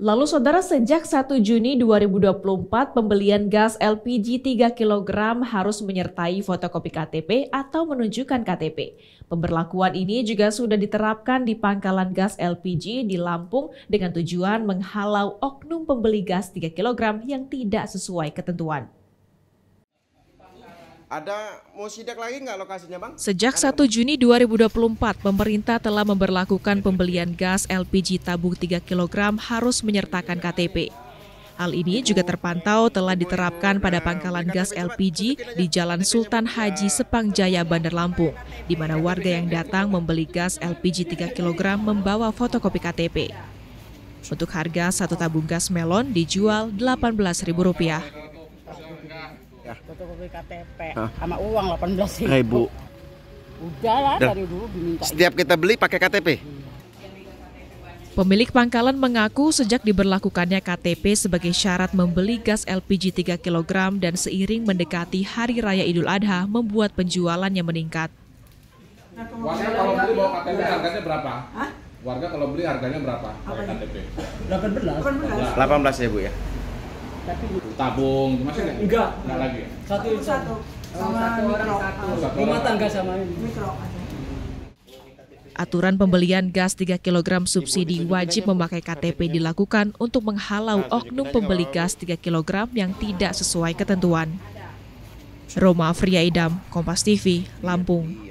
Lalu saudara sejak 1 Juni 2024 pembelian gas LPG 3 kg harus menyertai fotokopi KTP atau menunjukkan KTP. Pemberlakuan ini juga sudah diterapkan di pangkalan gas LPG di Lampung dengan tujuan menghalau oknum pembeli gas 3 kg yang tidak sesuai ketentuan. Ada mau sidak lagi nggak lokasinya Bang? Sejak 1 Juni 2024, pemerintah telah memperlakukan pembelian gas LPG tabung 3 kg harus menyertakan KTP. Hal ini juga terpantau telah diterapkan pada pangkalan gas LPG di Jalan Sultan Haji Sepang Jaya, Bandar Lampung, di mana warga yang datang membeli gas LPG 3 kg membawa fotokopi KTP. Untuk harga satu tabung gas melon dijual Rp18.000 ya. fotokopi KTP Hah? sama uang 18 ribu. ribu. Nah, Udah lah Dan dari dulu diminta. Setiap kita beli pakai KTP. Pemilik pangkalan mengaku sejak diberlakukannya KTP sebagai syarat membeli gas LPG 3 kg dan seiring mendekati Hari Raya Idul Adha membuat penjualannya meningkat. Warga kalau beli bawa KTP harganya berapa? Hah? Warga kalau beli harganya berapa? KTP? 18. 18 ya Bu ya? tapi tabung masih enggak enggak enggak lagi ya? satu satu, satu. sama satu orang satu rumah oh, tangga sama ini mikro Aturan pembelian gas 3 kg subsidi wajib memakai KTP dilakukan untuk menghalau oknum pembeli gas 3 kg yang tidak sesuai ketentuan. Roma Fria Idam, Kompas TV, Lampung.